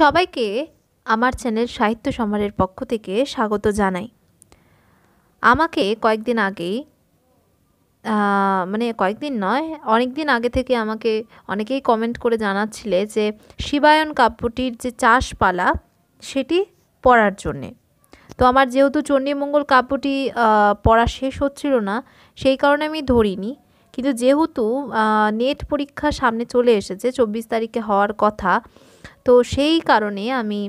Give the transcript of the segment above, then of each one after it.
সবাইকে আমার চ্যানেল সাহিত্য সমারের পক্ষ থেকে স্বাগত জানাই আমাকে কয়েকদিন আগেই মানে কয়েকদিন নয় অনেক দিন আগে থেকে আমাকে অনেকেই কমেন্ট করে জানাচ্ছিলে যে শিবায়ন কাব্যটির যে চাষপালা সেটি পড়ার জন্যে তো আমার যেহেতু চণ্ডীমঙ্গল কাব্যটি পড়া শেষ হচ্ছিল না সেই কারণে আমি ধরিনি কিন্তু যেহেতু নেট পরীক্ষা সামনে চলে এসেছে চব্বিশ তারিখে হওয়ার কথা তো সেই কারণে আমি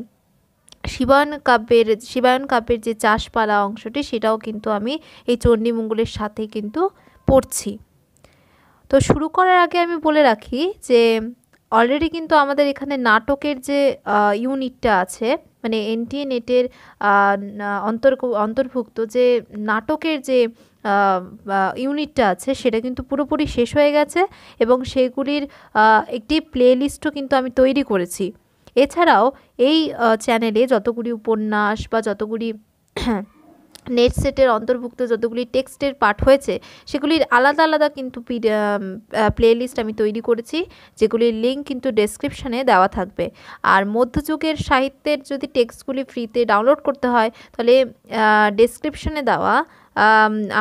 শিবায়ন কাব্যের শিবায়ন কাব্যের যে চাষপালা অংশটি সেটাও কিন্তু আমি এই চণ্ডীমঙ্গলের সাথে কিন্তু পড়ছি তো শুরু করার আগে আমি বলে রাখি যে অলরেডি কিন্তু আমাদের এখানে নাটকের যে ইউনিটটা আছে মানে এনটিএ নেটের অন্তর্ভুক্ত যে নাটকের যে ইউনিটটা আছে সেটা কিন্তু পুরোপুরি শেষ হয়ে গেছে এবং সেগুলির একটি প্লেলিস্টও কিন্তু আমি তৈরি করেছি এছাড়াও এই চ্যানেলে যতগুলি উপন্যাস বা যতগুলি নেট সেটের অন্তর্ভুক্ত যতগুলি টেক্সটের পাঠ হয়েছে সেগুলির আলাদা আলাদা কিন্তু প্লেলিস্ট আমি তৈরি করেছি যেগুলির লিঙ্ক কিন্তু ডেসক্রিপশানে দেওয়া থাকবে আর মধ্যযুগের সাহিত্যের যদি টেক্সটগুলি ফ্রিতে ডাউনলোড করতে হয় তাহলে ডেসক্রিপশানে দেওয়া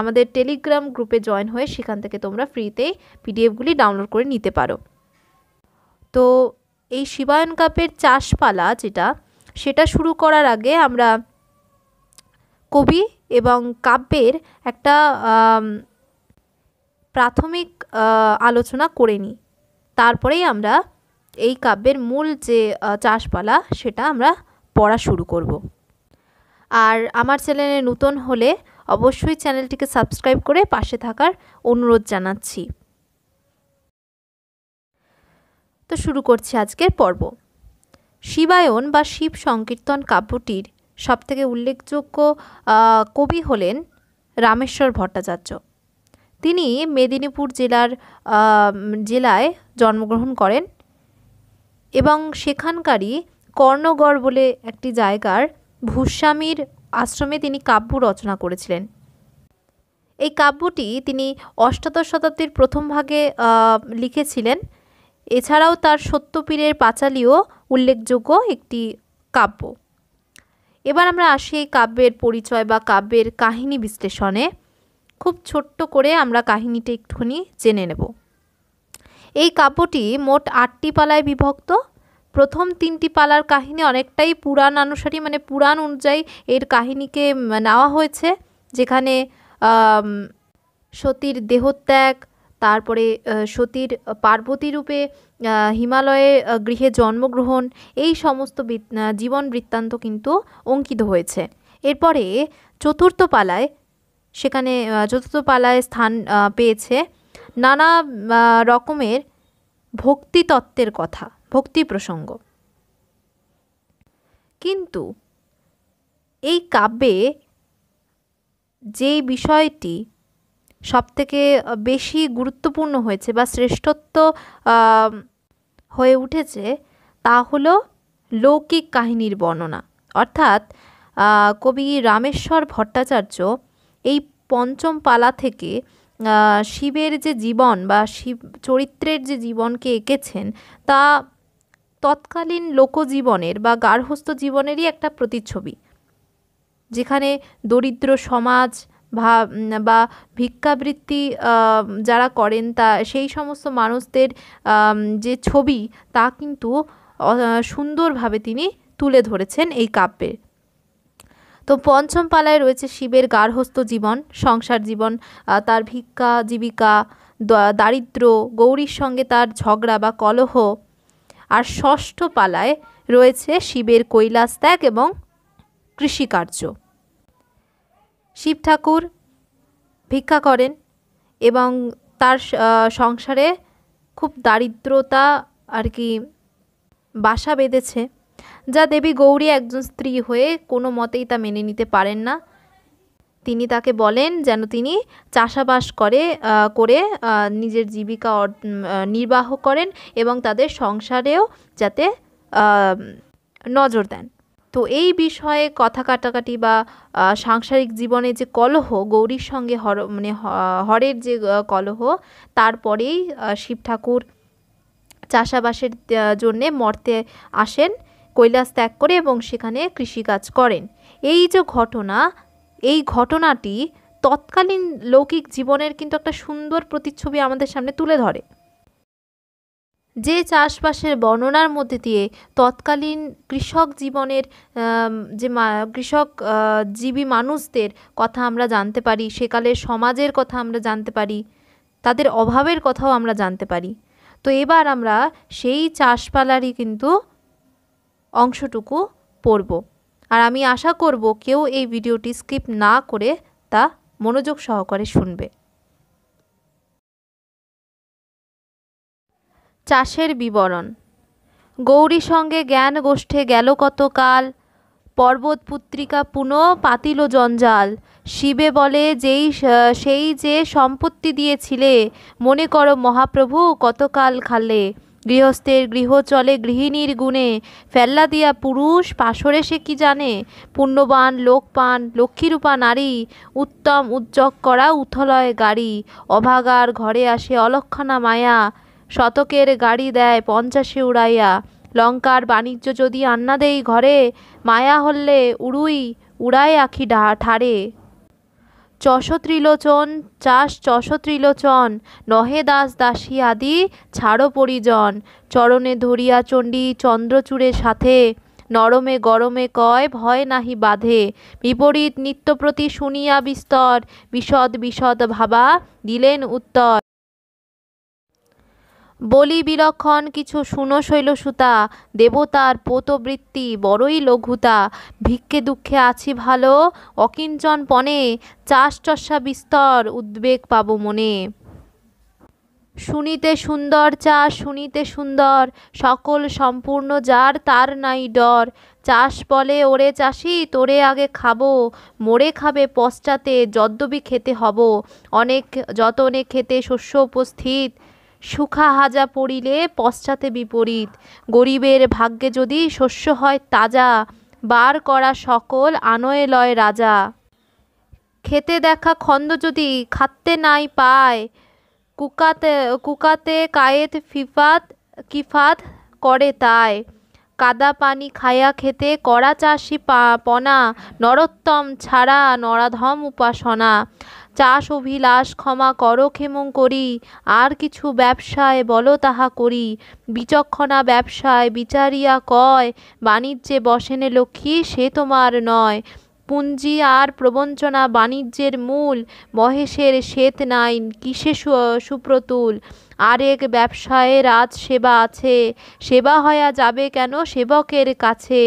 আমাদের টেলিগ্রাম গ্রুপে জয়েন হয়ে সেখান থেকে তোমরা ফ্রিতে পিডিএফগুলি ডাউনলোড করে নিতে পারো তো এই শিবায়ন কাপের চাষপালা যেটা সেটা শুরু করার আগে আমরা কবি এবং কাব্যের একটা প্রাথমিক আলোচনা করে নিই তারপরেই আমরা এই কাব্যের মূল যে চাষপালা সেটা আমরা পড়া শুরু করব আর আমার চ্যানেলে নূতন হলে অবশ্যই চ্যানেলটিকে সাবস্ক্রাইব করে পাশে থাকার অনুরোধ জানাচ্ছি তো শুরু করছি আজকের পর্ব শিবায়ন বা শিব সংকীর্তন কাব্যটির সবথেকে উল্লেখযোগ্য কবি হলেন রামেশ্বর ভট্টাচার্য তিনি মেদিনীপুর জেলার জেলায় জন্মগ্রহণ করেন এবং সেখানকারই কর্ণগড় বলে একটি জায়গার ভূস্বামীর আশ্রমে তিনি কাব্য রচনা করেছিলেন এই কাব্যটি তিনি অষ্টাদশ শতাব্দীর প্রথম ভাগে লিখেছিলেন এছাড়াও তার সত্যপীরের পাঁচালিও উল্লেখযোগ্য একটি কাব্য এবার আমরা আসি এই কাব্যের পরিচয় বা কাব্যের কাহিনী বিশ্লেষণে খুব ছোট্ট করে আমরা কাহিনীটি একটুখানি জেনে নেব এই কাব্যটি মোট আটটি পালায় বিভক্ত প্রথম তিনটি পালার কাহিনী অনেকটাই পুরাণ অনুসারী মানে পুরাণ অনুযায়ী এর কাহিনীকে নেওয়া হয়েছে যেখানে সতীর দেহত্যাগ তারপরে সতীর পার্বতী রূপে হিমালয়ে গৃহে জন্মগ্রহণ এই সমস্ত জীবন বৃত্তান্ত কিন্তু অঙ্কিত হয়েছে এরপরে চতুর্থ পালায় সেখানে চতুর্থ পালায় স্থান পেয়েছে নানা রকমের ভক্তিতত্ত্বের কথা ভক্তি প্রসঙ্গ কিন্তু এই কাব্যে যে বিষয়টি সবথেকে বেশি গুরুত্বপূর্ণ হয়েছে বা শ্রেষ্ঠত্ব হয়ে উঠেছে তা হলো লৌকিক কাহিনীর বর্ণনা অর্থাৎ কবি রামেশ্বর ভট্টাচার্য এই পঞ্চম পালা থেকে শিবের যে জীবন বা শিব চরিত্রের যে জীবনকে এঁকেছেন তা তৎকালীন লোকজীবনের বা গার্হস্থ্য জীবনেরই একটা প্রতিচ্ছবি যেখানে দরিদ্র সমাজ বা ভিক্ষাবৃত্তি যারা করেন তা সেই সমস্ত মানুষদের যে ছবি তা কিন্তু সুন্দরভাবে তিনি তুলে ধরেছেন এই কাব্যে তো পঞ্চম পালায় রয়েছে শিবের গার্হস্থ জীবন সংসার জীবন তার ভিক্ষা জীবিকা দারিদ্র গৌরীর সঙ্গে তার ঝগড়া বা কলহ আর ষষ্ঠ পালায় রয়েছে শিবের কৈলাস ত্যাগ এবং কৃষিকার্য শিব ঠাকুর ভিক্ষা করেন এবং তার সংসারে খুব দারিদ্রতা আর কি বাসা বেঁধেছে যা দেবী গৌরী একজন স্ত্রী হয়ে কোনো মতেই তা মেনে নিতে পারেন না তিনি তাকে বলেন যেন তিনি চাষাবাস করে করে নিজের জীবিকা নির্বাহ করেন এবং তাদের সংসারেও যাতে নজর দেন তো এই বিষয়ে কথা কাটাকাটি বা সাংসারিক জীবনে যে কলহ গৌরীর সঙ্গে হর মানে হরের যে কলহ তারপরেই শিব ঠাকুর চাষাবাসের জন্যে মর্তে আসেন কৈলাস ত্যাগ করে এবং সেখানে কৃষিকাজ করেন এই যে ঘটনা এই ঘটনাটি তৎকালীন লৌকিক জীবনের কিন্তু একটা সুন্দর প্রতিচ্ছবি আমাদের সামনে তুলে ধরে যে চাষবাসের বর্ণনার মধ্যে দিয়ে তৎকালীন কৃষক জীবনের যে কৃষক জীবী মানুষদের কথা আমরা জানতে পারি সেকালের সমাজের কথা আমরা জানতে পারি তাদের অভাবের কথাও আমরা জানতে পারি তো এবার আমরা সেই চাষপালারই কিন্তু অংশটুকু পড়ব আর আমি আশা করব কেউ এই ভিডিওটি স্কিপ না করে তা মনোযোগ সহকারে শুনবে চাষের বিবরণ গৌরী সঙ্গে জ্ঞান গোষ্ঠে গেল কতকাল পর্বত পুত্রিকা পুনঃ পাতিল জঞ্জাল শিবে বলে যেই সেই যে সম্পত্তি দিয়েছিলে মনে করো মহাপ্রভু কতকাল খালে গৃহস্থের গৃহ চলে গৃহিণীর গুণে ফেল্লা দিয়া পুরুষ পাশরে সে কি জানে পুণ্যবান লোক পান লক্ষ্মীরূপা নারী উত্তম উজ্জ্বক করা উথলয় গাড়ি অভাগার ঘরে আসে অলক্ষণা মায়া শতকের গাড়ি দেয় পঞ্চাশে উড়াইয়া লঙ্কার বাণিজ্য যদি আন্না দেই ঘরে মায়া হল্লে উড়ুই উড়ায় আখি ঠারে চশ ত্রিলোচন চাষ চশ ত্রিলোচন নহে দাস দাসী আদি ছাড়ো পরিজন চরণে ধরিয়া চণ্ডী চন্দ্রচূড়ের সাথে নরমে গরমে কয় ভয় নাহি বাধে বিপরীত নিত্যপ্রতি শুনিয়া বিস্তর বিশদ বিশদ ভাবা দিলেন উত্তর বলি বিলক্ষণ কিছু শুনো সুতা দেবতার পোতবৃত্তি বড়ই লঘুতা ভিক্ষে দুঃখে আছি ভালো অকিঞ্চন পণে চাষ চর্ষা বিস্তর উদ্বেগ পাবো মনে শুনিতে সুন্দর চাষ শুনিতে সুন্দর সকল সম্পূর্ণ যার তার নাই ডর চাষ বলে ওরে চাষি তোরে আগে খাবো মোড়ে খাবে পশ্চাতে যদ্যবি খেতে হব অনেক যতনে খেতে শস্য উপস্থিত সুখা হাজা পড়িলে পশ্চাতে বিপরীত গরিবের ভাগ্যে যদি শস্য হয় তাজা বার করা সকল আনয়ে লয় রাজা খেতে দেখা খন্দ যদি খাততে নাই পায় কুকাতে কুকাতে কায়েত ফিফাত কিফাত করে তাই কাদা পানি খায়া খেতে করা চাষি পনা নরোত্তম ছাড়া নরাধম উপাসনা চাষ অভিলাষ ক্ষমা কর করি আর কিছু ব্যবসায় বল তাহা করি বিচক্ষণা ব্যবসায় বিচারিয়া কয় বাণিজ্যে বসেনে লক্ষ্মী সে তোমার নয় পুঞ্জি আর প্রবঞ্চনা বাণিজ্যের মূল মহেশের শ্বেত নাইন কিসে সুপ্রতুল আরেক ব্যবসায়ের রাজ সেবা আছে সেবা হয়া যাবে কেন সেবকের কাছে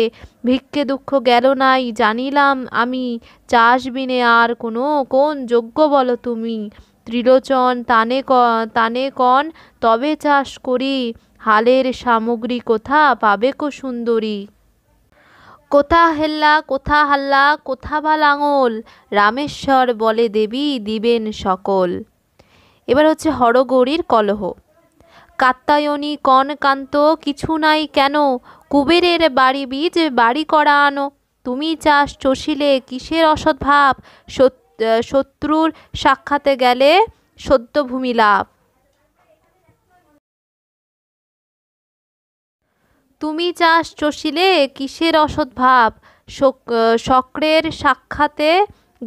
ভিক্ষে দুঃখ গেল নাই জানিলাম আমি চাষ বিনে আর কোনো কোন যোগ্য বলো তুমি ত্রিলোচন তানে ক তানে কন তবে চাষ করি হালের সামগ্রী কোথা পাবে কো সুন্দরী কোথা হেল্লা কোথা হাল্লা কোথা বা লাঙল রামেশ্বর বলে দেবী দিবেন সকল এবার হচ্ছে হরগৌরীর কলহ কাত্তায়নী কনকান্ত কিছু নাই কেন কুবেরের বাড়ি বীজ বাড়ি করা আনো তুমি চাষ চষিলে কিসের অসদ্ভাব শত্রুর সাক্ষাতে গেলে সদ্যভূমি লাভ তুমি চাষ চষিলে কিসের অসদ্ভাব শক্রের সাক্ষাতে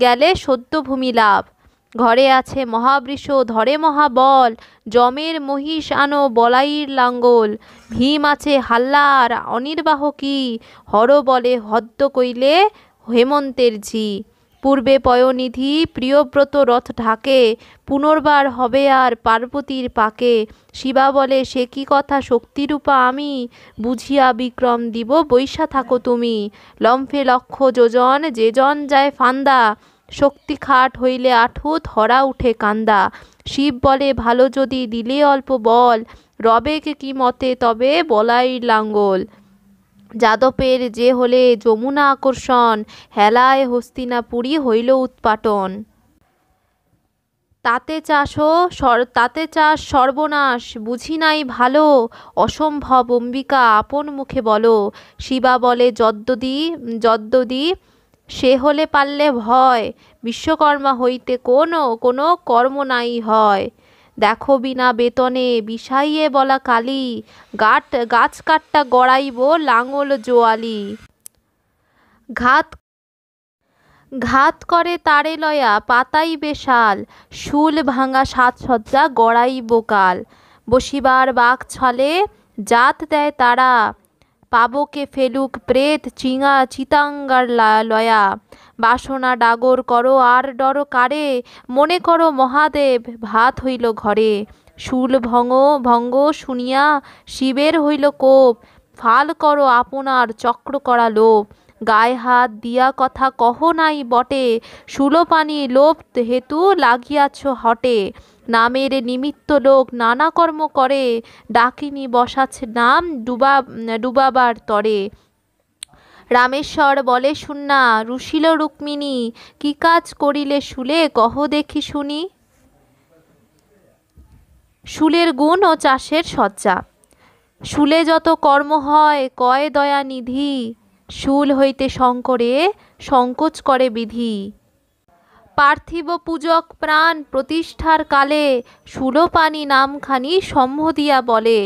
গেলে সদ্যভূমি লাভ ঘরে আছে মহাবৃষ ধরে মহাবল জমের মহিষ আনো বলাইর লাঙ্গল ভীম আছে হাল্লার অনির্বাহ কি হর বলে হদ্দ কইলে হেমন্তের ঝি পূর্বে পয়নিধি প্রিয়ব্রত রথ ঢাকে পুনর্বার হবে আর পার্বতীর পাকে শিবা বলে সে কি কথা শক্তিরূপা আমি বুঝিয়া বিক্রম দিব বৈশা থাকো তুমি লম্ফে লক্ষ যোজন যেজন যায় ফান্দা শক্তি খাট হইলে আঠু ধরা উঠে কান্দা শিব বলে ভালো যদি দিলে অল্প বল রবে কি মতে তবে বলাই লাঙ্গল যাদবের যে হলে যমুনা আকর্ষণ হেলায় হস্তিনাপুরি হইল উৎপাটন তাতে চাষও তাতে চাষ সর্বনাশ বুঝি নাই ভালো অসম্ভব অম্বিকা আপন মুখে বলো শিবা বলে যদ্যদি যদ্যদি সে হলে পারলে ভয় বিশ্বকর্মা হইতে কোনো কোনো কর্ম নাই হয় দেখো বিনা বেতনে বিষাইয়ে বলা কালি গাট গাছ কাটটা গড়াইব লাঙল জোয়ালি ঘাত ঘাত করে তারে লয়া পাতাই বেশাল শুল ভাঙা সাজসজ্জা গড়াইব কাল বসিবার বাঘ ছলে জাত দেয় তারা পাবকে ফেলুক প্রেত চিঙা চিতাঙ্গার লয়া বাসনা ডাগর করো আর ডর কারে মনে করো মহাদেব ভাত হইল ঘরে শুল ভঙ্গ ভঙ্গ শুনিয়া শিবের হইল কোপ ফাল করো আপনার চক্র করা লোভ গায়ে হাত দিয়া কথা কহ নাই বটে সুলোপানি লোভ হেতু লাগিয়াছ হটে নামের নিমিত্ত লোক নানা কর্ম করে ডাকিনি বসাছে নাম ডুবা ডুবাবার তরে রামেশ্বর বলে শুননা রুশিল রুক্মিণী কি কাজ করিলে শুলে কহ দেখি শুনি শুলের গুণ ও চাষের সজ্জা শুলে যত কর্ম হয় কয় দয়া নিধি শূল হইতে শঙ্করে সংকোচ করে বিধি পার্থিব পূজক প্রাণ প্রতিষ্ঠার কালে সুলোপানি নামখানি দিয়া বলে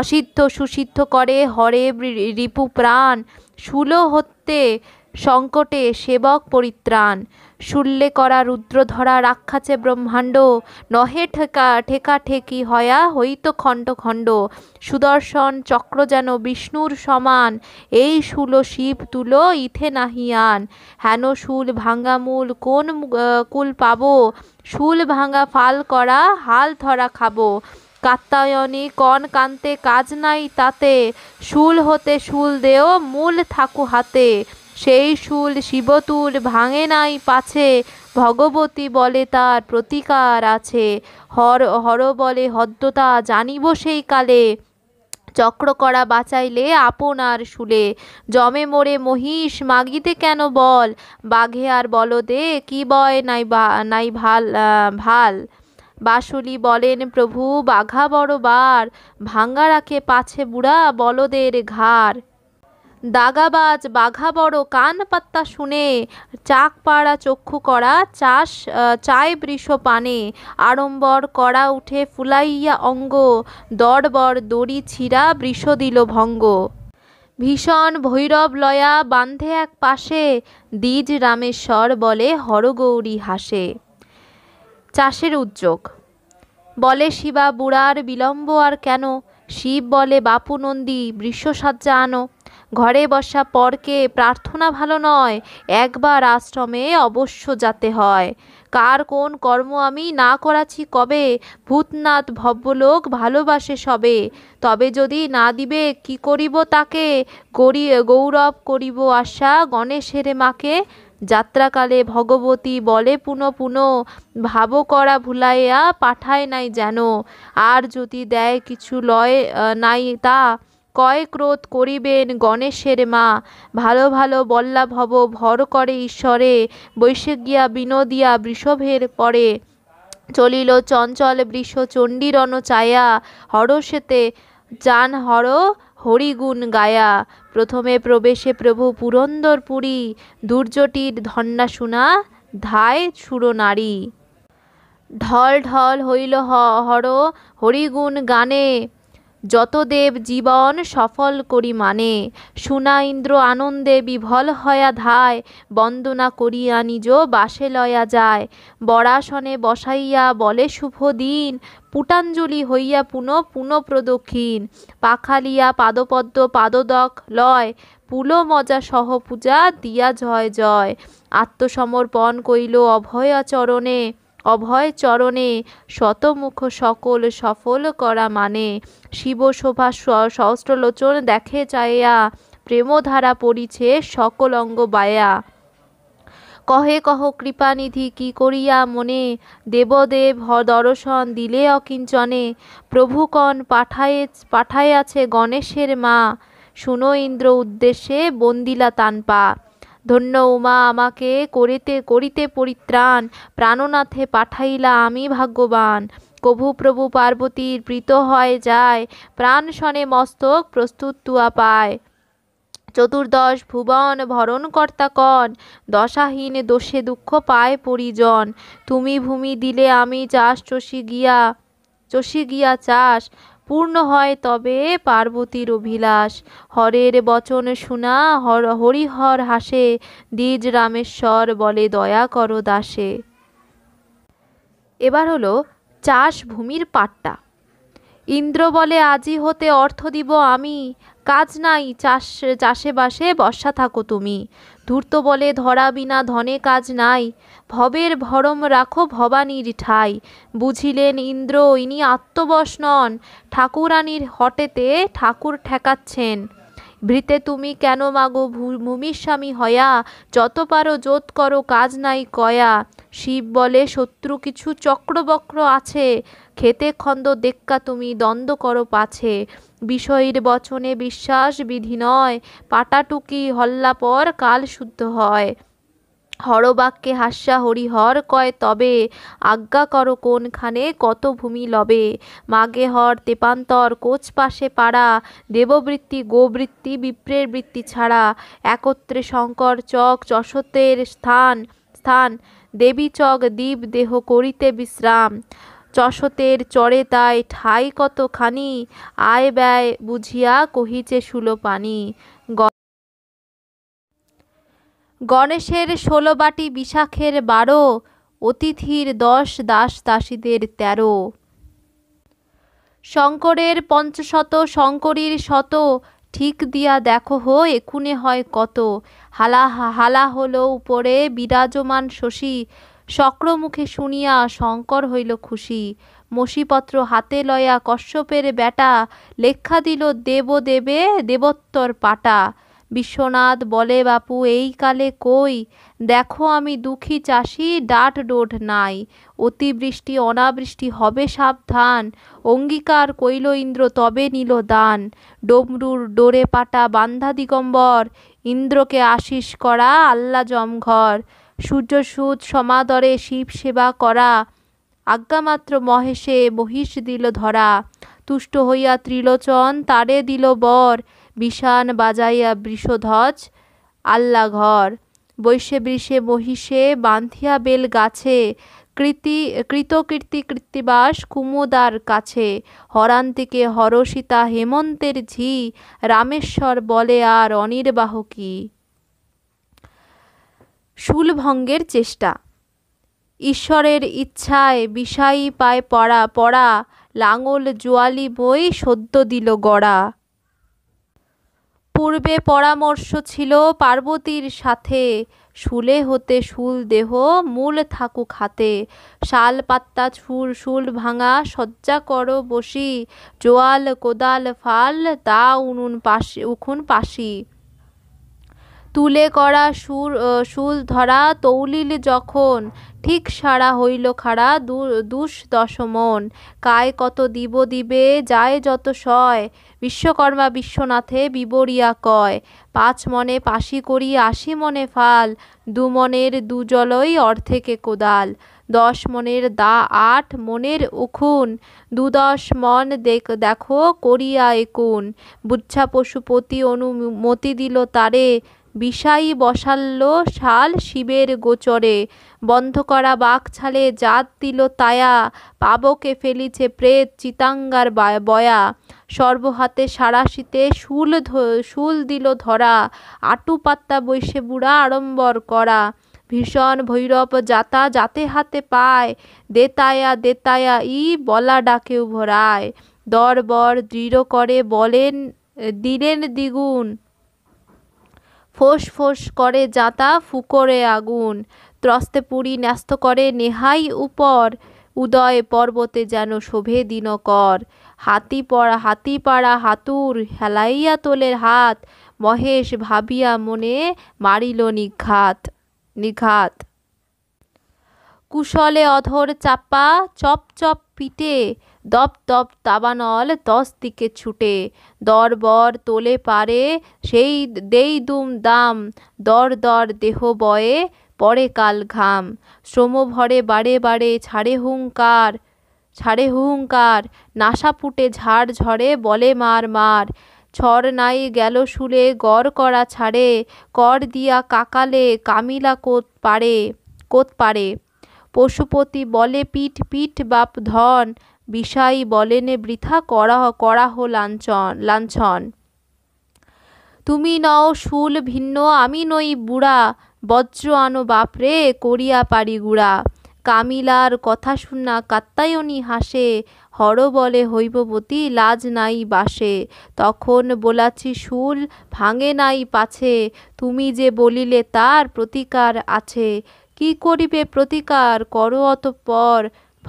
অসিদ্ধ সুসিদ্ধ করে হরে রিপু প্রাণ সুলো হত্যে সংকটে সেবক পরিত্রাণ শুল্লে করা রুদ্রধরা রাক্ষাছে ব্রহ্মাণ্ড নহে ঠেকা ঠেকা ঠেকি হয়া হইত খণ্ড খণ্ড সুদর্শন চক্র যেন বিষ্ণুর সমান এই শুল শিব তুলো ইথে নাহিয়ান হেন শুল ভাঙ্গা মূল কোন কুল পাবো শুল ভাঙা ফাল করা হাল ধরা খাবো কাত্তায়নী কন কান্তে কাজ নাই তাতে শুল হতে শুল দেও মূল থাকু হাতে সেই শুল শিবতুল ভাঙে নাই পাছে ভগবতী বলে তার প্রতিকার আছে হর হর বলে হদ্যতা জানিব সেই কালে চক্র করা বাঁচাইলে আপনার শুলে জমে মোরে মহিষ মাগিতে কেন বল বাঘে আর বলদে কি বয় নাই বা নাই ভাল ভাল বাসুলি বলেন প্রভু বাঘা বড় বার ভাঙ্গা রাখে পাছে বুড়া বলদের ঘাড় দাগাবাজ বাঘা বড় কান পাত্তা শুনে চাক পাড়া চক্ষু করা চাষ চায় বৃষ পানে আড়ম্বর করা উঠে ফুলাইয়া অঙ্গ দরবর দড়ি ছিঁড়া বৃষ দিল ভঙ্গ ভীষণ ভৈরব লয়া বান্ধে এক পাশে দ্বিজ রামেশ্বর বলে হরগৌরী হাসে চাষের উদ্যোগ বলে শিবা বুড়ার বিলম্ব আর কেন শিব বলে বাপু নন্দী বৃষ্য সাজ্জা আনো ঘরে বসা পরকে প্রার্থনা ভালো নয় একবার আশ্রমে অবশ্য যাতে হয় কার কোন কর্ম আমি না করাছি কবে ভূতনাথ ভব্যলোক ভালোবাসে সবে তবে যদি না দিবে কি করিব তাকে গরি গৌরব করিব আশা গণেশের মাকে যাত্রাকালে ভগবতী বলে পুনঃ পুনঃ ভাব করা ভুলাইয়া পাঠায় নাই যেন আর যদি দেয় কিছু লয় নাই তা কয় ক্রোধ করিবেন গণেশের মা ভালো ভালো বল্লা ভব ভর করে ঈশ্বরে বৈশে গিয়া বিনোদিয়া বৃষভের পরে চলিল চঞ্চল বৃষ চণ্ডীরণ চায়া হরসেতে যান হর হরিগুণ গায়া প্রথমে প্রবেশে প্রভু পুরন্দরপুরী দুর্যটির ধন্যাশুনা ধায় ধায় নারী ঢল ঢল হইল হর হরিগুণ গানে যত দেব জীবন সফল করি মানে সুনা ইন্দ্র আনন্দে বিভল হয়া ধায় বন্দনা করিয়া নিজ বাসে লয়া যায় বরাসনে বসাইয়া বলে শুভ দিন পুটাঞ্জলি হইয়া পুন পুনঃপ্রদক্ষিণ পাখালিয়া পাদপদ্ম পাদদক লয় পুলো মজা সহ পূজা দিয়া জয় জয় আত্মসমর্পণ কইল অভয়াচরণে অভয় চরণে শতমুখ সকল সফল করা মানে শিব শোভা সহস্রলোচন দেখে চাইয়া প্রেমধারা পড়িছে সকল অঙ্গ বায়া কহে কহ কৃপানিধি কি করিয়া মনে দেবদেব দর্শন দিলে অকিঞ্চনে প্রভুকণ পাঠায় পাঠায় আছে গণেশের মা শুনো ইন্দ্র উদ্দেশ্যে বন্দিলা তানপা ধন্য উমা আমাকে করিতে করিতে পরিত্রাণ প্রাণনাথে পাঠাইলা আমি ভাগ্যবান কভু প্রভু পার্বতীর প্রীত হয় যায় প্রাণ শনে মস্তক প্রস্তুত তুয়া পায় চতুর্দশ ভুবন ভরণকর্তা কন দশাহীন দোষে দুঃখ পায় পরিজন তুমি ভূমি দিলে আমি চাষ চষি গিয়া চষি গিয়া চাষ পূর্ণ হয় তবে পার্বতীর অভিলাষ হরের বচন শুনা হর হরিহর হাসে দ্বিজ রামেশ্বর বলে দয়া করো দাসে এবার হলো চাষ ভূমির পাট্টা ইন্দ্র বলে আজি হতে অর্থ দিব আমি কাজ নাই চাষ চাষে বাসে বর্ষা থাকো তুমি ধূর্ত বলে ধরা বিনা ধনে কাজ নাই ভবের ভরম রাখো ভবানীর ঠাই বুঝিলেন ইন্দ্র ইনি আত্মবস নন ঠাকুরানীর হটেতে ঠাকুর ঠেকাচ্ছেন ভৃতে তুমি কেন মাগো ভূমিস্বামী হয়া যত পারো যোত করো কাজ নাই কয়া শিব বলে শত্রু কিছু চক্রবক্র আছে খেতে খন্দ দেক্কা তুমি দ্বন্দ্ব করো পাছে বিষয়ের বচনে বিশ্বাস বিধি নয় পাটাটুকি হল্লাপর কাল শুদ্ধ হয় হরবাক্যে হাস্যা হরিহর কয় তবে আজ্ঞা কর কোনখানে কত ভূমি লবে মাগে হর তেপান্তর কোচ পাশে পাড়া দেববৃত্তি গোবৃত্তি বিপ্রের বৃত্তি ছাড়া একত্রে শঙ্কর চক চশতের স্থান স্থান দেবী চক দ্বীপ দেহ করিতে বিশ্রাম চশতের চরে তাই ঠাই কতখানি আয় ব্যয় বুঝিয়া কহিছে সুলো পানি গণেশের ষোলো বাটি বিশাখের বারো অতিথির দশ দাস দাসীদের তেরো শঙ্করের পঞ্চশত শঙ্করীর শত ঠিক দিয়া দেখো হো একুনে হয় কত হালা হালা হলো উপরে বিরাজমান শশী শক্রমুখে শুনিয়া শঙ্কর হইল খুশি মসিপত্র হাতে লয়া কশ্যপের বেটা লেখা দিল দেব দেবে দেবত্তর পাটা বিশ্বনাথ বলে বাপু এই কালে কই দেখো আমি দুঃখী চাষি ডাট ডোট নাই অতিবৃষ্টি অনাবৃষ্টি হবে সাবধান অঙ্গীকার কইল ইন্দ্র তবে নিল দান ডমরুর ডোরে পাটা বান্ধা দিগম্বর ইন্দ্রকে আশিস করা আল্লা জমঘর সূর্যসুদ সমাদরে শিব সেবা করা আজ্ঞামাত্র মহেশে মহিষ দিল ধরা তুষ্ট হইয়া ত্রিলোচন তারে দিল বর বিষান বাজাইয়া বৃষধ্বজ আল্লা ঘর বৈশ্যে বৃষে মহিষে বান্ধিয়া বেল গাছে কৃতি কৃতকীর্তি কৃত্তিবাস কুমুদার কাছে হরান্তিকে হরসিতা হেমন্তের ঝি রামেশ্বর বলে আর অনির্বাহ কি শুলভঙ্গের চেষ্টা ঈশ্বরের ইচ্ছায় বিষায়ী পায় পড়া পড়া লাঙল জোয়ালি বই সদ্য দিল গড়া পূর্বে পরামর্শ ছিল পার্বতীর সাথে শুলে হতে শুল দেহ মূল থাকুক হাতে শাল পাত্তা ছুল শুল ভাঙা শয্যা করো বসি জোয়াল কোদাল ফাল দা উনুন পাশি উখুন পাশি তুলে করা সুর সুল ধরা তৌলিল যখন ঠিক সারা হইল খাড়া দুষ দশমন কায় কত দিব দিবে যায় যত সয় বিশ্বকর্মা বিশ্বনাথে বিবরিয়া কয় পাঁচ মনে পাশি করি আশি মনে ফাল দু মনের দুজলই অর্ধেকে কোদাল দশ মনের দা আট মনের উখুন দুদশ মন দেখ দেখো করিয়া একুন বুচ্ছা পশুপতি অনুমতি দিল তারে বিষাই বসাল্য শাল শিবের গোচরে বন্ধ করা ছালে জাত দিল তায়া পাবকে ফেলিছে প্রেত চিতাঙ্গার বয়া সর্বহাতে সারাশিতে শুল শুল দিল ধরা আটু পাত্তা বৈশে বুড়া আড়ম্বর করা ভীষণ ভৈরব যাতা যাতে হাতে পায় দেতায়া দেতায়া ই বলা ডাকে উভরায় দরবর দৃঢ় করে বলেন দিলেন দ্বিগুণ ফোঁস ফোঁস করে যাতা ফুকরে আগুন ত্রস্তে পুরী ন্যস্ত করে নেহাই উপর উদয় পর্বতে যেন শোভে দিনকর হাতি পড়া হাতি পাড়া হাতুর হেলাইয়া তোলের হাত মহেশ ভাবিয়া মনে মারিল নিঘাত নিঘাত কুশলে অধর চাপা চপ চপ পিটে দপ দপ তাবানল দশ দিকে ছুটে দরবর তোলে পারে সেই দেই দুম দাম দর দর দেহ বয়ে পরে কাল ঘাম শ্রম ভরে বারে বারে ছাড়ে হুঙ্কার ছাড়ে হুঙ্কার নাসা ফুটে ঝাড় ঝরে বলে মার মার ছর নাই গেল শুলে গড় করা ছাড়ে কর দিয়া কাকালে কামিলা কোত পারে কোত পারে পশুপতি বলে পিঠ পিঠ বাপ ধন বিষয় বলেনে বৃথা করা করা হো লাঞ্ছন লাঞ্ছন তুমি নও শুল ভিন্ন আমি নই বুড়া বজ্র আনো বাপরে করিয়া পারি গুড়া কামিলার কথা শুনা কাত্তায়নি হাসে হর বলে হৈববতী লাজ নাই বাসে তখন বলাছি শুল ভাঙে নাই পাছে তুমি যে বলিলে তার প্রতিকার আছে কি করিবে প্রতিকার করো অতঃপর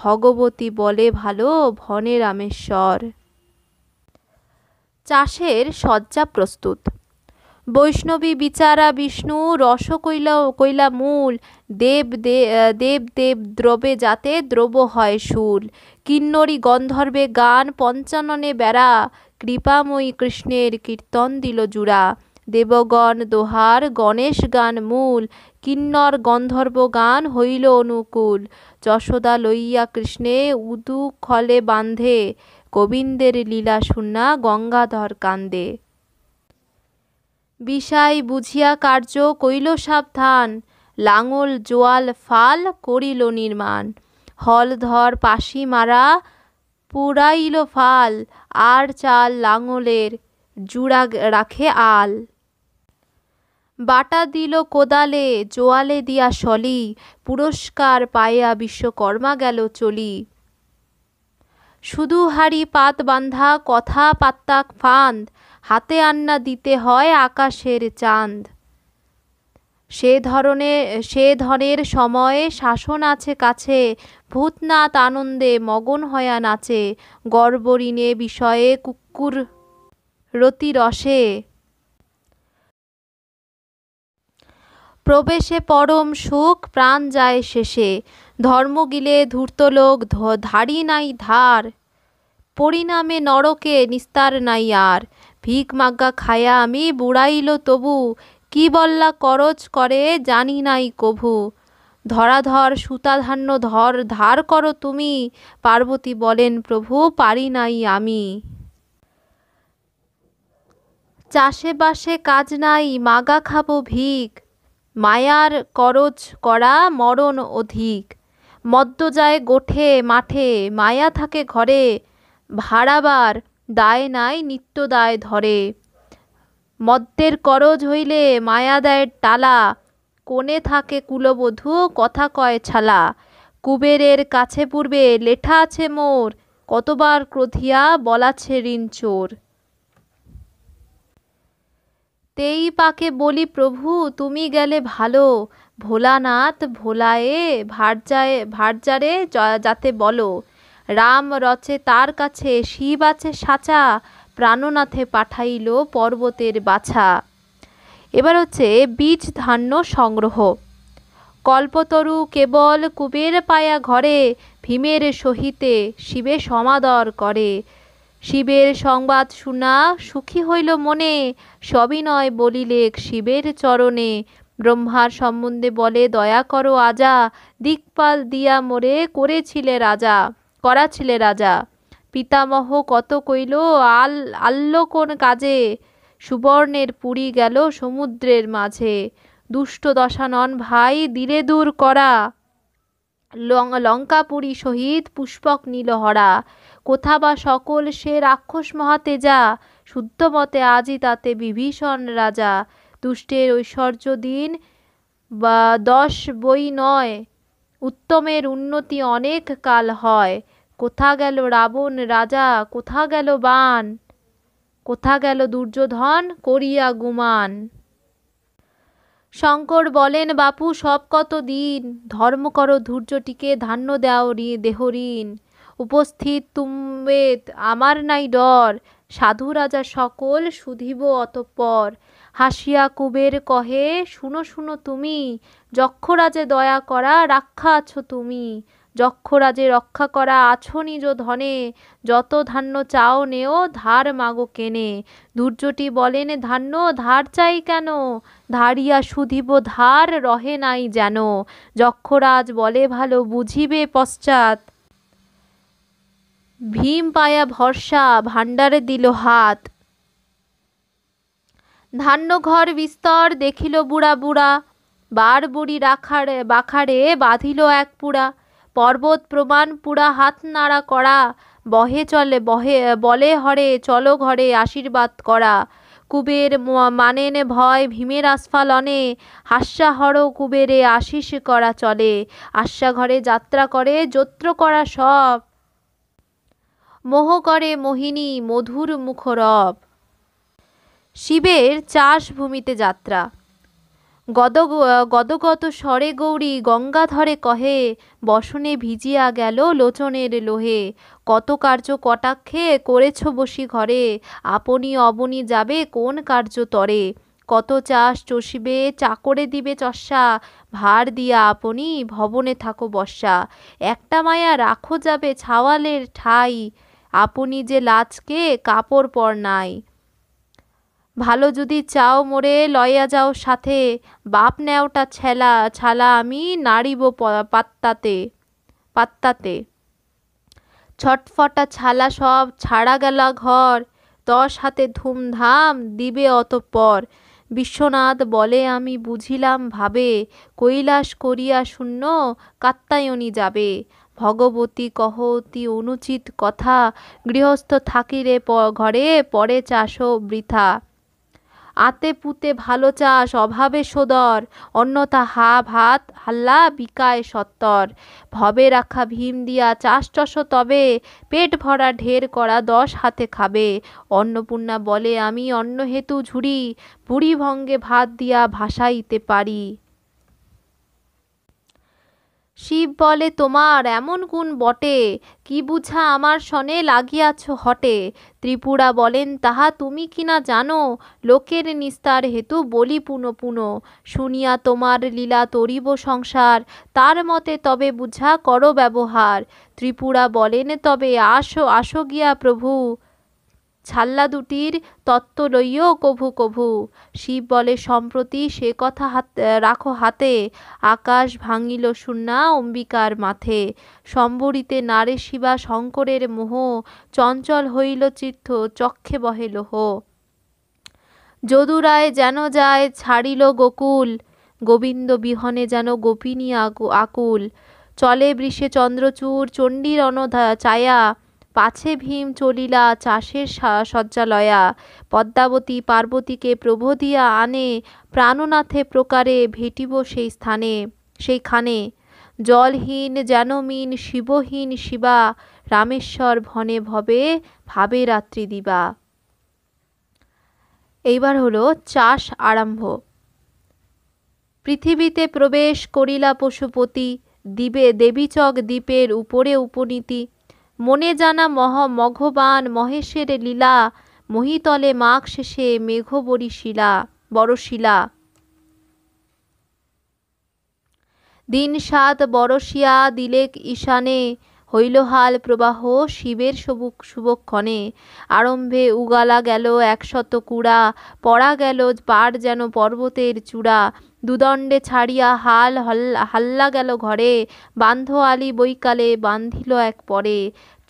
ভগবতী বলে ভালো ভনে রামেশ্বর চাষের শয্যা প্রস্তুত বৈষ্ণবী বিচারা বিষ্ণু রস কৈলা কৈলা মূল দেব দেব দেব দ্রবে যাতে দ্রব হয় শুল কিন্নরী গন্ধর্বে গান পঞ্চাননে বেড়া কৃপাময়ী কৃষ্ণের কীর্তন দিল জুড়া দেবগণ দোহার গণেশ গান মূল কিন্নর গন্ধর্ব গান হইল অনুকূল যশোদা লইয়া কৃষ্ণে উদু খলে বান্ধে গোবিন্দের লীলা শুন্না গঙ্গাধর কান্দে বিষাই বুঝিয়া কার্য কইল সাবধান লাঙল জোয়াল ফাল করিল নির্মাণ হলধর পাশি মারা পুরাইল ফাল আর চাল লাঙলের জুড়া রাখে আল বাটা দিল কোদালে জোয়ালে দিয়া সলি পুরস্কার পায়া বিশ্বকর্মা গেল চলি শুধু হারি পাত বান্ধা কথা পাত্তাক ফান্দ হাতে আন্না দিতে হয় আকাশের চাঁদ সে ধরনের সে ধনের সময়ে শাসন আছে কাছে ভূতনাথ আনন্দে মগন হয়া নাচে গর্বরিণে বিষয়ে কুকুর রতি রসে প্রবেশে পরম সুখ প্রাণ যায় শেষে ধর্ম গিলে ধূর্ত লোক ধারি নাই ধার পরিণামে নরকে নিস্তার নাই আর ভিক মাগ্গা খায়া আমি বুড়াইল তবু কি বল্লা করজ করে জানি নাই কভু ধরাধর সুতাধান্য ধর ধার করো তুমি পার্বতী বলেন প্রভু পারি নাই আমি চাষে বাসে কাজ নাই মাগা খাবো ভিক মায়ার করজ করা মরণ অধিক মদ্য যায় গোঠে মাঠে মায়া থাকে ঘরে ভাড়াবার দায় নাই নিত্য দায় ধরে মদ্যের করজ হইলে মায়া দেয় টালা কোণে থাকে কুলবধূ কথা কয় ছালা কুবেরের কাছে পূর্বে লেঠা আছে মোর কতবার ক্রোধিয়া বলাছে ঋণ চোর তেই পাকে বলি প্রভু তুমি গেলে ভালো ভোলানাথ ভোলায়ে ভারজায় ভারজারে যাতে বলো রাম রচে তার কাছে শিব আছে সাচা প্রাণনাথে পাঠাইল পর্বতের বাছা এবার হচ্ছে বীজ ধান্য সংগ্রহ কল্পতরু কেবল কুবের পায়া ঘরে ভীমের সহিতে শিবে সমাদর করে শিবের সংবাদ শুনা সুখী হইল মনে সবিনয় বলিলেক শিবের চরণে ব্রহ্মার সম্বন্ধে বলে দয়া করো আজা দিকপাল দিয়া মোরে করেছিলে রাজা করাছিলে রাজা পিতামহ কত কইল আল আল্ল কোন কাজে সুবর্ণের পুরী গেল সমুদ্রের মাঝে দুষ্ট দশানন ভাই দিলে দূর করা লঙ্কাপুরী সহিত পুষ্পক হরা কোথা বা সকল সে রাক্ষস মহাতেজা শুদ্ধমতে আজই তাতে বিভীষণ রাজা দুষ্টের ঐশ্বর্য দিন বা দশ বই নয় উত্তমের উন্নতি অনেক কাল হয় কোথা গেল রাবণ রাজা কোথা গেল বান কোথা গেল দুর্যোধন করিয়া গুমান শঙ্কর বলেন বাপু সব কত দিন ধর্ম করো ধৈর্যটিকে ধান্য দেও দেহ ঋণ উপস্থিত তুমবেত আমার নাই ডর সাধু রাজা সকল সুধিব অতঃপর হাসিয়া কুবের কহে শুনো শুনো তুমি যক্ষরাজে দয়া করা রাক্ষা আছো তুমি যক্ষরাজে রক্ষা করা আছো নিজ ধনে যত ধান্য চাও নেও ধার মাগো কেনে দুর্যটি বলেন ধান্য ধার চাই কেন ধারিয়া সুধিব ধার রহে নাই যেন যক্ষরাজ বলে ভালো বুঝিবে পশ্চাৎ ভীম পায়া ভরসা ভাণ্ডারে দিল হাত ঘর বিস্তর দেখিল বুড়া বুড়া বার বুড়ি রাখারে বাখারে বাঁধিল এক পুরা পর্বত প্রমাণ পুরা হাত নাড়া করা বহে চলে বহে বলে হরে চলো ঘরে আশীর্বাদ করা কুবের মানেন ভয় ভীমের হাস্যা হর কুবেরে আশিস করা চলে আশা ঘরে যাত্রা করে যত্র করা সব মোহ করে মোহিনী মধুর মুখরব শিবের চাষ ভূমিতে যাত্রা গদ গদগত স্বরে গৌরী গঙ্গাধরে কহে বসনে ভিজিয়া গেল লোচনের লোহে কত কার্য কটাক্ষে করেছ বসি ঘরে আপনি অবনি যাবে কোন কার্য তরে কত চাষ চষিবে চাকরে দিবে চষা ভার দিয়া আপনি ভবনে থাকো বর্ষা একটা মায়া রাখো যাবে ছাওয়ালের ঠাই আপনি যে লাচকে কাপড় পর নাই ভালো যদি চাও মোরে লয়া যাও সাথে বাপ নেওটা ছেলা ছালা আমি নাড়িব পাত্তাতে পাত্তাতে ছটফটা ছালা সব ছাড়া গেলা ঘর দশ হাতে ধুমধাম দিবে অতঃপর বিশ্বনাথ বলে আমি বুঝিলাম ভাবে কৈলাস করিয়া শূন্য কাত্তায়নি যাবে ভগবতী কহতি অনুচিত কথা গৃহস্থ থাকিরে ঘরে পরে চাষও বৃথা আতে পুতে ভালো চাষ অভাবে সোদর অন্যথা হা ভাত হাল্লা বিকায় সত্তর ভবে রাখা ভীম দিয়া চাষ চষ তবে পেট ভরা ঢের করা দশ হাতে খাবে অন্নপূর্ণা বলে আমি অন্ন হেতু ঝুড়ি বুড়ি ভঙ্গে ভাত দিয়া ভাসাইতে পারি শিব বলে তোমার এমন গুণ বটে কি বুঝা আমার সনে লাগিয়াছ হটে ত্রিপুরা বলেন তাহা তুমি কিনা জানো লোকের নিস্তার হেতু বলি পুনো পুনো শুনিয়া তোমার লীলা তরিব সংসার তার মতে তবে বুঝা করো ব্যবহার ত্রিপুরা বলেন তবে আসো আসো গিয়া প্রভু ছাল্লা দুটির তত্ত্ব লইও কভু কভু শিব বলে সম্প্রতি সে কথা হাত রাখো হাতে আকাশ ভাঙিল শূন্যা অম্বিকার মাথে সম্বরিতে নারে শিবা শঙ্করের মোহ চঞ্চল হইল চিত্ত চক্ষে বহে লোহ যদুরায় যেন যায় ছাড়িল গোকুল গোবিন্দ বিহনে যেন গোপিনী আকুল চলে বৃষে চন্দ্রচূড় চণ্ডীর অনধা চায়া পাছে ভীম চলিলা চাষের শয্যালয়া পদ্মাবতী পার্বতীকে প্রভ দিয়া আনে প্রাণনাথে প্রকারে ভেটিব সেই স্থানে সেইখানে জলহীন যেনমীন শিবহীন শিবা রামেশ্বর ভনে ভবে ভাবে রাত্রি দিবা এইবার হল চাষ আরম্ভ পৃথিবীতে প্রবেশ করিলা পশুপতি দিবে দেবীচক দ্বীপের উপরে উপনীতি মনে জানা মহ মঘবান মহেশের লীলা মহিতলে মাঘ শেষে মেঘবরী শিলা বড় শিলা দিন সাত বরসিয়া দিলেক ঈশানে হইল হাল প্রবাহ শিবের সবুক শুভক্ষণে আরম্ভে উগালা গেল একশত কুড়া পড়া গেল পার যেন পর্বতের চূড়া দুদণ্ডে ছাড়িয়া হাল হল্লা হাল্লা গেল ঘরে আলি বৈকালে বান্ধিল এক পরে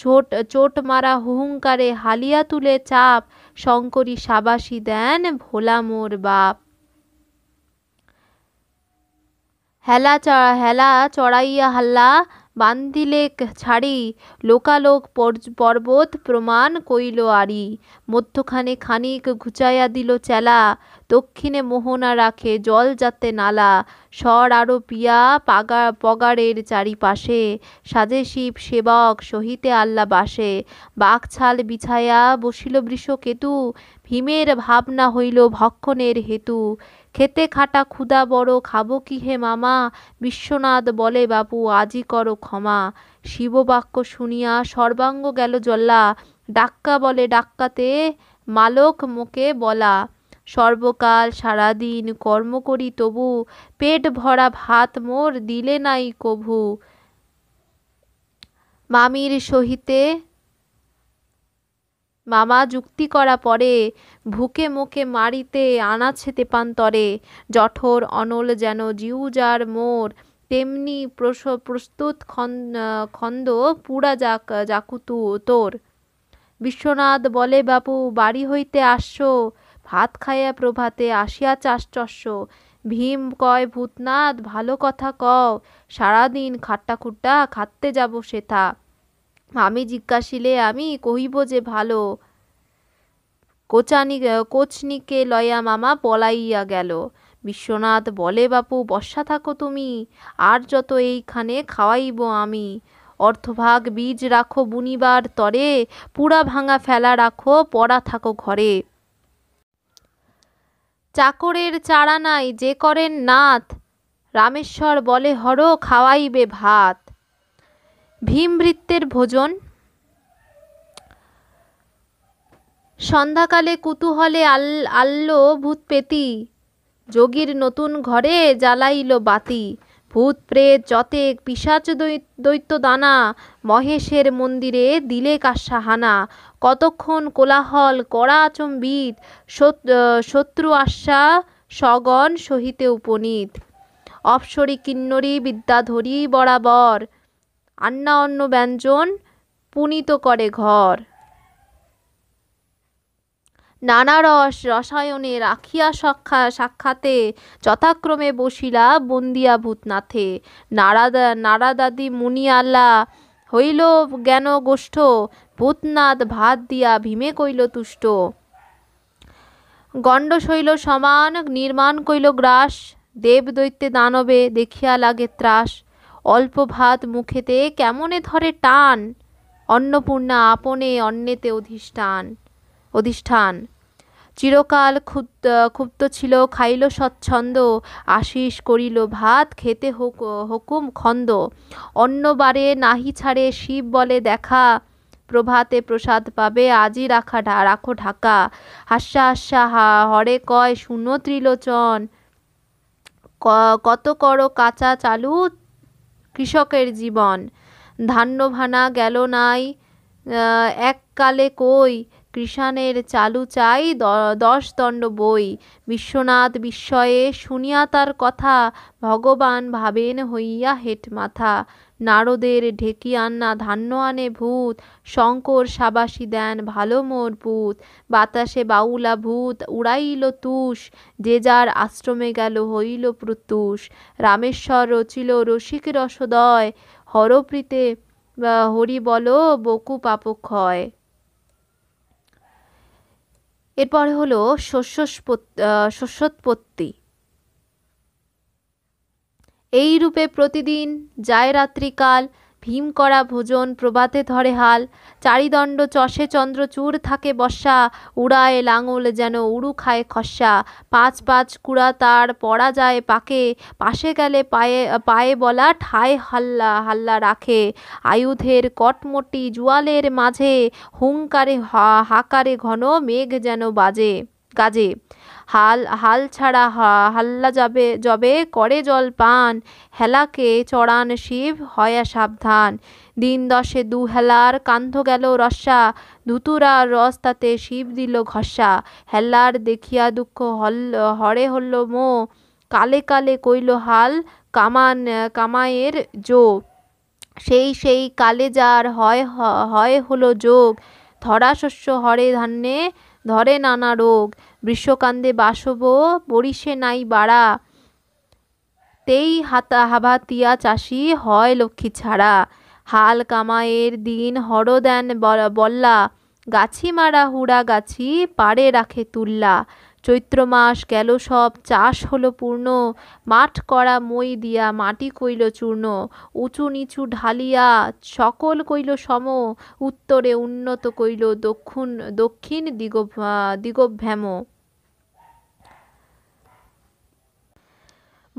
চোট চোট মারা হুহুঙ্কারে হালিয়া তুলে চাপ শঙ্করী সাবাসী দেন ভোলা মোর বাপ হেলা চড়া হেলা চড়াইয়া হাল্লা বান্ধিলে ছাড়ি লোকালোক পর্বত প্রমাণ কইল আরি মধ্যখানে খানিক ঘুচাইয়া দিল চেলা দক্ষিণে মোহনা রাখে জল যাতে নালা স্বর আরো পিয়া পাগা পগারের চারিপাশে সাজে শিব সেবক সহিতে আল্লা বাসে বাঘছাল বিছায়া বসিল কেতু ভীমের ভাবনা হইল ভক্ষণের হেতু খেতে খাটা ক্ষুদা বড় খাব কি হে মামা বিশ্বনাথ বলে বাপু আজি করো ক্ষমা শিববাক্য শুনিয়া সর্বাঙ্গ গেল জল্লা ডাক্কা বলে ডাক্কাতে মালক মোকে বলা সর্বকাল সারাদিন কর্ম করি তবু পেট ভরা ভাত মোর দিলে নাই কভু মামির সহিতে মামা যুক্তি করা পরে ভুকে মুখে মারিতে আনাছে তেপান্তরে জঠর অনল যেন জিউজার মোর তেমনি প্রস্তুত খন্দ পুরা যাক জাকুতু তোর বিশ্বনাথ বলে বাপু বাড়ি হইতে আসছো ভাত খাইয়া প্রভাতে আসিয়া চাশ্চস্য ভীম কয় ভূতনাথ ভালো কথা কও সারাদিন খাট্টা খুট্টা খাটতে যাব সেথা আমি জিজ্ঞাসিলে আমি কহিব যে ভালো কোচানি কোচনিকে লয়া মামা পলাইয়া গেল বিশ্বনাথ বলে বাপু বর্ষা থাকো তুমি আর যত এইখানে খাওয়াইব আমি অর্থভাগ বীজ রাখো বুনিবার তরে পুরা ভাঙা ফেলা রাখো পড়া থাকো ঘরে চাকরের চারা নাই যে করেন নাথ রামেশ্বর বলে হর খাওয়াইবে ভাত ভীমবৃত্তের ভোজন সন্ধ্যাকালে কুতূহলে আল ভূত ভূতপেতি যোগীর নতুন ঘরে জ্বালাইল বাতি ভূত প্রেত যতেক পিসাচ দৈত্য দানা মহেশের মন্দিরে দিলে কাশাহানা কতক্ষণ কোলাহল কড়া আচম্বিত শত্রু আশা সগণ সহিতে উপনীত অপসরী কিন্নরী বিদ্যাধরী বরাবর আন্না অন্ন ব্যঞ্জন পুনিত করে ঘর নানা রস রসায়নে রাখিয়া সক্ষা সাক্ষাতে যথাক্রমে বসিলা বন্দিয়া ভূতনাথে নারাদা নারাদাদি মুনিয়াল্লা হইল জ্ঞান গোষ্ঠ ভূতনাথ ভাত দিয়া ভীমে কইল তুষ্ট গণ্ড শৈল সমান নির্মাণ কইল গ্রাস দেব দৈত্যে দানবে দেখিয়া লাগে ত্রাস অল্প ভাত মুখেতে কেমনে ধরে টান অন্নপূর্ণা আপনে অন্নেতে অধিষ্ঠান অধিষ্ঠান চিরকাল ক্ষুব্ধ ক্ষুব্ধ ছিল খাইল স্বচ্ছন্দ আশিস করিল ভাত খেতে হুকুম খন্দ অন্যবারে নাহি ছাড়ে শিব বলে দেখা প্রভাতে প্রসাদ পাবে আজই রাখা রাখো ঢাকা হাস্যা হাস্যা হা হরে কয় শুনো ত্রিলোচন কত করো কাঁচা চালু কৃষকের জীবন ধান্য ভানা গেল নাই এককালে কই কৃষাণের চালু চাই দশ দণ্ড বই বিশ্বনাথ বিস্ময়ে শুনিয়া তার কথা ভগবান ভাবেন হইয়া হেট মাথা নারদের ঢেকি আন্না ধান্য আনে ভূত শঙ্কর সাবাসী দেন ভালো মোর ভূত বাতাসে বাউলা ভূত উড়াইল তুষ যে যার আশ্রমে গেল হইল প্রত্যুষ রামেশ্বর রচিল রসিক রসদয় হরপ্রীতে হরি বল বকু পাপক্ষয় এরপরে হলো শস্যোৎপত্তি এই রূপে প্রতিদিন যায় রাত্রিকাল ভীম করা ভোজন প্রবাতে ধরে হাল চারিদণ্ড চষে চন্দ্রচূড় থাকে বর্ষা উড়ায় লাঙল যেন উড়ু খায় খসা পাঁচ পাঁচ কুড়া তার পড়া যায় পাকে পাশে গেলে পায়ে পায়ে বলা ঠায় হাল্লা হাল্লা রাখে আয়ুধের কটমটি জুয়ালের মাঝে হুঙ্কারে হাকারে ঘন মেঘ যেন বাজে গাজে হাল হাল ছাড়া হাল্লা যাবে জবে করে জল পান হেলাকে চড়ান শিব হয়া সাবধান দিন দশে দু হেলার কান্ধ গেল রসা ধুতুরার রস তাতে শিব দিল ঘষা হেলার দেখিয়া দুঃখ হল হরে হল্ল মো কালে কালে কইল হাল কামান কামায়ের জো সেই সেই কালে যার হয় হয় হলো যোগ ধরা শস্য হরে ধান্যে ধরে নানা রোগ বিশ্বকান্দে বাসব বরিষে নাই বাড়া তেই হাতা হাবাতিয়া চাষি হয় লক্ষ্মী ছাড়া হাল কামায়ের দিন হর দেন বল্লা গাছি মারা হুড়া গাছি পাড়ে রাখে তুল্লা চৈত্র মাস গেল সব চাষ হলো পূর্ণ মাঠ করা মই দিয়া মাটি কইল চূর্ণ উঁচু নিচু ঢালিয়া সকল কইল সম উত্তরে উন্নত কইল দক্ষিণ দক্ষিণ দিগ দিগভ্যাম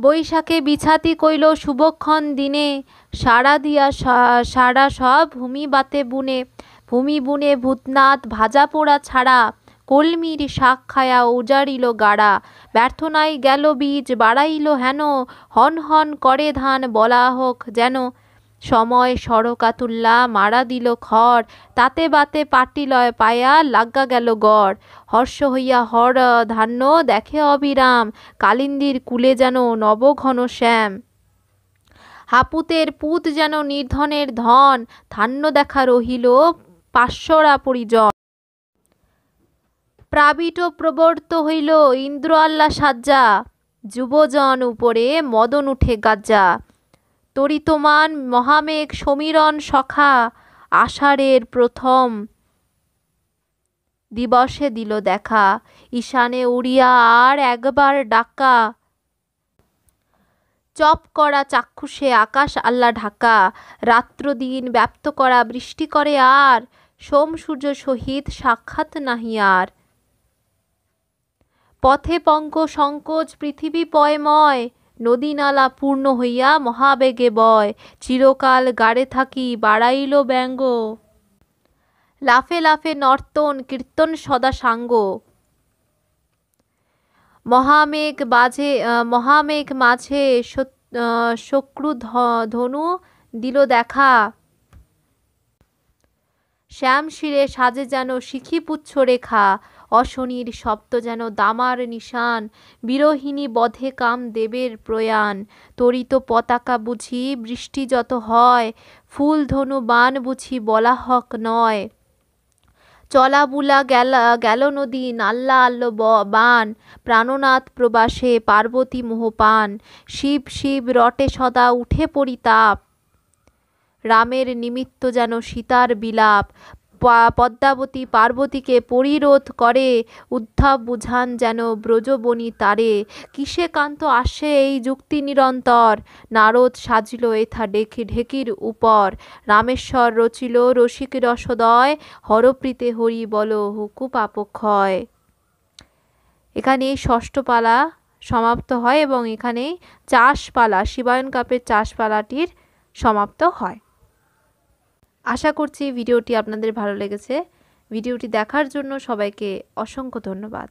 বৈশাখে বিছাতি কইল শুভক্ষণ দিনে সারা দিয়া সারা সব ভূমি বাতে বুনে ভূমি বুনে ভূতনাথ ভাজা পোড়া ছাড়া কলমির শাক খায়া উজাড়িল গাড়া নাই গেল বীজ বাড়াইল হেন হন হন করে ধান বলা হোক যেন সময় সরকাতুল্লা মারা দিল খড় তাতে বাতে পাটিলয় পায়া লাগা গেল গড় হর্ষ হইয়া হর ধান্য দেখে অবিরাম কালিন্দির কুলে যেন নবঘন শ্যাম হাপুতের পুত যেন নির্ধনের ধন ধান্য দেখা রহিল পাঁচশরা পরিজন প্রাবিট প্রবর্ত হইল ইন্দ্র আল্লাহ সাজ্জা যুবজন উপরে মদন উঠে গাজ্জা তরিতমান মহামেঘ সমীরণ সখা আষাঢ়ের প্রথম দিবসে দিল দেখা ঈশানে উড়িয়া আর একবার ডাকা চপ করা চাক্ষুষে আকাশ আল্লা ঢাকা রাত্র দিন ব্যপ্ত করা বৃষ্টি করে আর সোম সূর্য সহিত সাক্ষাৎ নাহি আর পথে পঙ্ক সংকোচ পৃথিবী পয়ময় নদী নালা পূর্ণ হইয়া মহাবেগে বয় চিরকাল গাড়ে থাকি বাড়াইল ব্যঙ্গ লাফে লাফে নর্তন কীর্তন সদা সাঙ্গ মহামেঘ বাজে মহামেঘ মাঝে শক্রু ধনু দিল দেখা শ্যাম শিরে সাজে যেন শিখি পুচ্ছ রেখা অশনির শব্দ যেন দামার নিশান বিরোহিণী বধে কাম দেবের প্রয়াণ তরিত পতাকা বুঝি বৃষ্টি যত হয় ফুল ধনু বান বুঝি বলা হক নয় চলাবুলা গেলা গেল নদী নাল্লা আল্ল বান প্রাণনাথ প্রবাসে পার্বতী মোহপান শিব শিব রটে সদা উঠে পরিতাপ রামের নিমিত্ত যেন সীতার বিলাপ পদ্মাবতী পার্বতীকে পরিরোধ করে উদ্ধব বুঝান যেন ব্রজবনি তারে কিসে কান্ত আসে এই যুক্তি নিরন্তর নারদ সাজিল এথা ডেকে ঢেকির উপর রামেশ্বর রচিল রসিক রসদয় হরপ্রীতে হরি বল হুকু পাপক্ষয় এখানে ষষ্ঠপালা সমাপ্ত হয় এবং এখানে চাষপালা শিবায়ন কাপের চাষপালাটির সমাপ্ত হয় আশা করছি ভিডিওটি আপনাদের ভালো লেগেছে ভিডিওটি দেখার জন্য সবাইকে অসংখ্য ধন্যবাদ